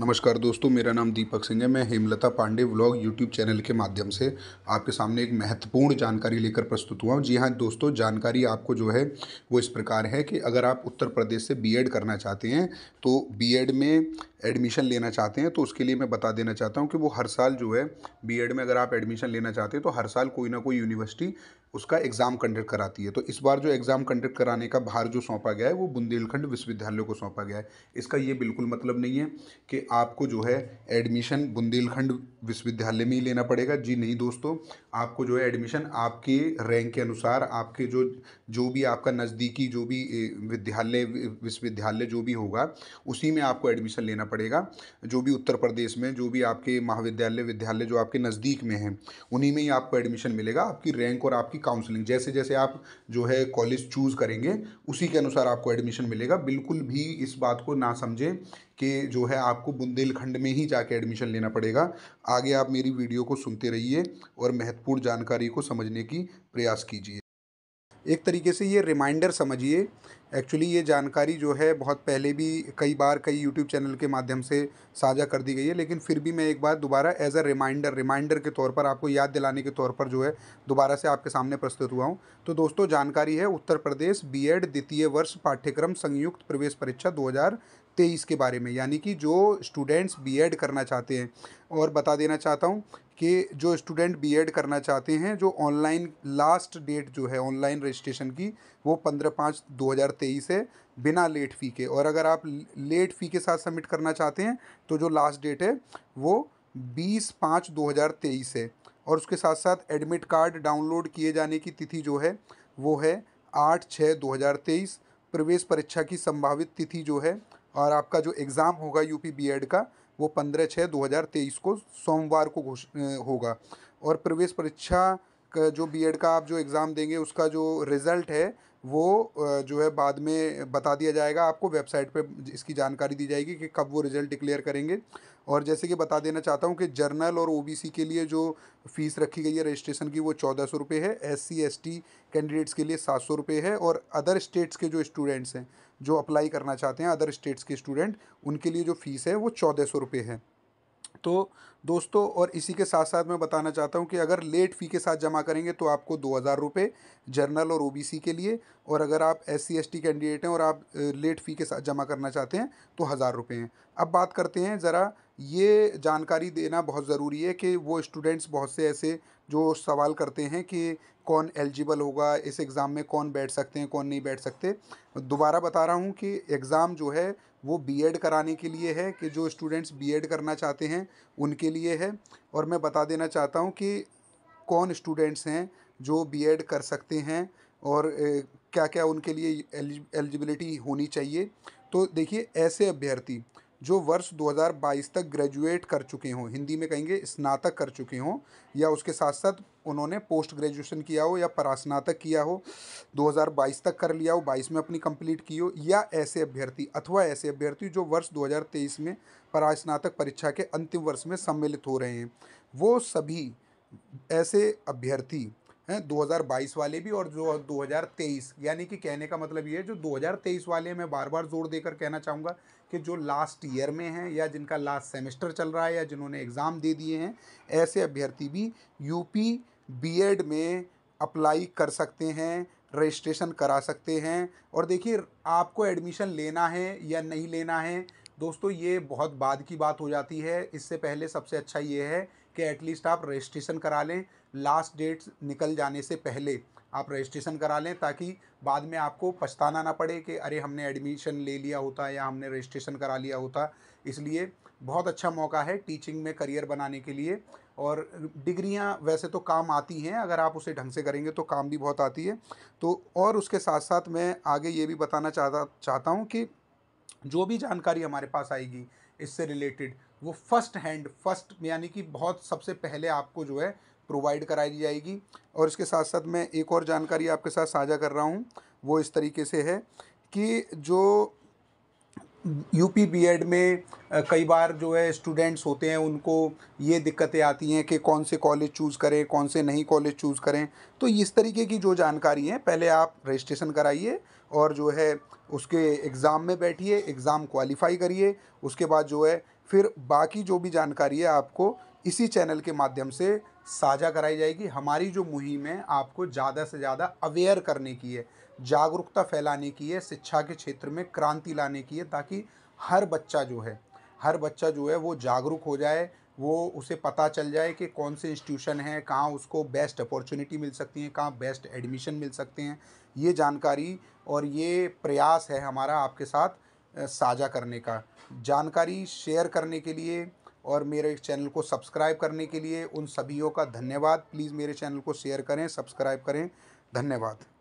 नमस्कार दोस्तों मेरा नाम दीपक सिंह है मैं Hemlata Pandey vlog YouTube channel के माध्यम से आपके सामने एक महत्वपूर्ण जानकारी लेकर प्रस्तुत हुआ हूँ जी हाँ दोस्तों जानकारी आपको जो है वो इस प्रकार है कि अगर आप उत्तर प्रदेश से बीएड करना चाहते हैं तो बीएड में एडमिशन लेना चाहते हैं तो उसके लिए मैं बता देना चाहता हूँ कि वो हर साल जो है बी में अगर आप एडमिशन लेना चाहते हैं तो हर साल कोई ना कोई यूनिवर्सिटी उसका एग्ज़ाम कंडक्ट कराती है तो इस बार जो एग्ज़ाम कंडक्ट कराने का भार जो सौंपा गया है वो बुंदेलखंड विश्वविद्यालय को सौंपा गया है इसका ये बिल्कुल मतलब नहीं है कि आपको जो है एडमिशन बुंदेलखंड विश्वविद्यालय में ही लेना पड़ेगा जी नहीं दोस्तों आपको जो है एडमिशन आपके रैंक के अनुसार आपके जो जो भी आपका नज़दीकी जो भी विद्यालय विश्वविद्यालय जो भी होगा उसी में आपको एडमिशन लेना पड़ेगा जो भी उत्तर प्रदेश में जो भी आपके महाविद्यालय विद्यालय जो आपके नज़दीक में हैं उन्हीं में ही आपको एडमिशन मिलेगा आपकी रैंक और आपकी काउंसलिंग जैसे जैसे आप जो है कॉलेज चूज़ करेंगे उसी के अनुसार आपको एडमिशन मिलेगा बिल्कुल भी इस बात को ना समझें कि जो है आपको बुंदेलखंड में ही जाके एडमिशन लेना पड़ेगा आगे आप मेरी वीडियो को सुनते रहिए और महत्वपूर्ण जानकारी को समझने की प्रयास कीजिए एक तरीके से ये रिमाइंडर समझिए एक्चुअली ये जानकारी जो है बहुत पहले भी कई बार कई यूट्यूब चैनल के माध्यम से साझा कर दी गई है लेकिन फिर भी मैं एक बार दोबारा एज अ रिमाइंडर रिमाइंडर के तौर पर आपको याद दिलाने के तौर पर जो है दोबारा से आपके सामने प्रस्तुत हुआ हूँ तो दोस्तों जानकारी है उत्तर प्रदेश बी द्वितीय वर्ष पाठ्यक्रम संयुक्त प्रवेश परीक्षा दो तेईस के बारे में यानी कि जो स्टूडेंट्स बीएड करना चाहते हैं और बता देना चाहता हूँ कि जो स्टूडेंट बीएड करना चाहते हैं जो ऑनलाइन लास्ट डेट जो है ऑनलाइन रजिस्ट्रेशन की वो पंद्रह पाँच दो हज़ार तेईस है बिना लेट फ़ी के और अगर आप लेट फ़ी के साथ सबमिट करना चाहते हैं तो जो लास्ट डेट है वो बीस पाँच दो हज़ार तेईस है और उसके साथ साथ एडमिट कार्ड डाउनलोड किए जाने की तिथि जो है वो है आठ छः दो हज़ार तेईस प्रवेश परीक्षा की संभावित तिथि जो है और आपका जो एग्ज़ाम होगा यूपी बीएड का वो पंद्रह छः दो हज़ार तेईस को सोमवार को घोष होगा और प्रवेश परीक्षा का जो बीएड का आप जो एग्ज़ाम देंगे उसका जो रिज़ल्ट है वो जो है बाद में बता दिया जाएगा आपको वेबसाइट पे इसकी जानकारी दी जाएगी कि कब वो रिज़ल्ट डिक्लेयर करेंगे और जैसे कि बता देना चाहता हूँ कि जर्नल और ओबीसी के लिए जो फ़ीस रखी गई है रजिस्ट्रेशन की वो चौदह सौ रुपये है S C S T candidates के लिए सात सौ रुपये है और अदर स्टेट्स के जो स्टूडेंट्स हैं जो अप्लाई करना चाहते हैं अदर स्टेट्स के स्टूडेंट उनके लिए जो फ़ीस है वो चौदह सौ रुपये है तो दोस्तों और इसी के साथ साथ मैं बताना चाहता हूँ कि अगर लेट फ़ी के साथ जमा करेंगे तो आपको दो हज़ार रुपये जर्नल और ओबीसी के लिए और अगर आप एस सी एस कैंडिडेट हैं और आप लेट फ़ी के साथ जमा करना चाहते हैं तो हज़ार रुपये हैं अब बात करते हैं ज़रा ये जानकारी देना बहुत ज़रूरी है कि वो स्टूडेंट्स बहुत से ऐसे जो सवाल करते हैं कि कौन एलिजिबल होगा इस एग्ज़ाम में कौन बैठ सकते हैं कौन नहीं बैठ सकते दोबारा बता रहा हूँ कि एग्ज़ाम जो है वो बीएड कराने के लिए है कि जो स्टूडेंट्स बीएड करना चाहते हैं उनके लिए लिए है और मैं बता देना चाहता हूँ कि कौन स्टूडेंट्स हैं जो बीएड कर सकते हैं और क्या क्या उनके लिए एलिजिबिलिटी होनी चाहिए तो देखिए ऐसे अभ्यर्थी जो वर्ष 2022 तक ग्रेजुएट कर चुके हों हिंदी में कहेंगे स्नातक कर चुके हों या उसके साथ साथ उन्होंने पोस्ट ग्रेजुएशन किया हो या परास्नातक किया हो 2022 तक कर लिया हो 22 में अपनी कंप्लीट की हो या ऐसे अभ्यर्थी अथवा ऐसे अभ्यर्थी जो वर्ष 2023 में परास्नातक परीक्षा के अंतिम वर्ष में सम्मिलित हो रहे हैं वो सभी ऐसे अभ्यर्थी हैं 2022 वाले भी और जो 2023 यानी कि कहने का मतलब ये है जो 2023 वाले मैं बार बार जोर देकर कहना चाहूँगा कि जो लास्ट ईयर में हैं या जिनका लास्ट सेमेस्टर चल रहा है या जिन्होंने एग्ज़ाम दे दिए हैं ऐसे अभ्यर्थी भी यूपी बीएड में अप्लाई कर सकते हैं रजिस्ट्रेशन करा सकते हैं और देखिए आपको एडमिशन लेना है या नहीं लेना है दोस्तों ये बहुत बाद की बात हो जाती है इससे पहले सबसे अच्छा ये है कि एटलीस्ट आप रजिस्ट्रेशन करा लें लास्ट डेट निकल जाने से पहले आप रजिस्ट्रेशन करा लें ताकि बाद में आपको पछताना ना पड़े कि अरे हमने एडमिशन ले लिया होता या हमने रजिस्ट्रेशन करा लिया होता इसलिए बहुत अच्छा मौका है टीचिंग में करियर बनाने के लिए और डिग्रियां वैसे तो काम आती हैं अगर आप उसे ढंग से करेंगे तो काम भी बहुत आती है तो और उसके साथ साथ मैं आगे ये भी बताना चाहता चाहता हूँ कि जो भी जानकारी हमारे पास आएगी इससे रिलेटेड वो फर्स्ट हैंड फर्स्ट यानी कि बहुत सबसे पहले आपको जो है प्रोवाइड कराई दी जाएगी और इसके साथ साथ मैं एक और जानकारी आपके साथ साझा कर रहा हूँ वो इस तरीके से है कि जो यूपी बीएड में कई बार जो है स्टूडेंट्स होते हैं उनको ये दिक्कतें आती हैं कि कौन से कॉलेज चूज़ करें कौन से नहीं कॉलेज चूज़ करें तो इस तरीके की जो जानकारी है पहले आप रजिस्ट्रेशन कराइए और जो है उसके एग्ज़ाम में बैठिए एग्ज़ाम क्वालिफाई करिए उसके बाद जो है फिर बाकी जो भी जानकारी है आपको इसी चैनल के माध्यम से साझा कराई जाएगी हमारी जो मुहिम है आपको ज़्यादा से ज़्यादा अवेयर करने की है जागरूकता फैलाने की है शिक्षा के क्षेत्र में क्रांति लाने की है ताकि हर बच्चा जो है हर बच्चा जो है वो जागरूक हो जाए वो उसे पता चल जाए कि कौन से इंस्टीट्यूशन हैं कहाँ उसको बेस्ट अपॉर्चुनिटी मिल सकती है कहाँ बेस्ट एडमिशन मिल सकते हैं ये जानकारी और ये प्रयास है हमारा आपके साथ साझा करने का जानकारी शेयर करने के लिए और मेरे चैनल को सब्सक्राइब करने के लिए उन सभीों का धन्यवाद प्लीज़ मेरे चैनल को शेयर करें सब्सक्राइब करें धन्यवाद